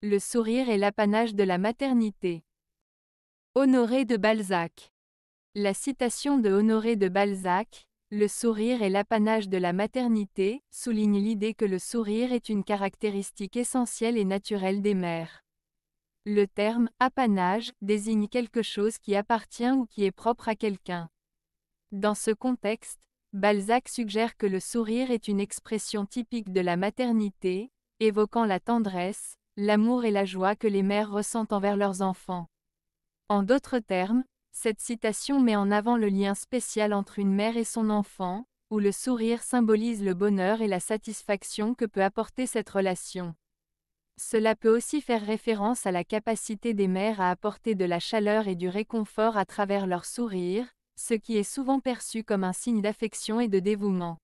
Le sourire est l'apanage de la maternité. Honoré de Balzac. La citation de Honoré de Balzac, Le sourire est l'apanage de la maternité, souligne l'idée que le sourire est une caractéristique essentielle et naturelle des mères. Le terme apanage désigne quelque chose qui appartient ou qui est propre à quelqu'un. Dans ce contexte, Balzac suggère que le sourire est une expression typique de la maternité, évoquant la tendresse, l'amour et la joie que les mères ressentent envers leurs enfants. En d'autres termes, cette citation met en avant le lien spécial entre une mère et son enfant, où le sourire symbolise le bonheur et la satisfaction que peut apporter cette relation. Cela peut aussi faire référence à la capacité des mères à apporter de la chaleur et du réconfort à travers leur sourire, ce qui est souvent perçu comme un signe d'affection et de dévouement.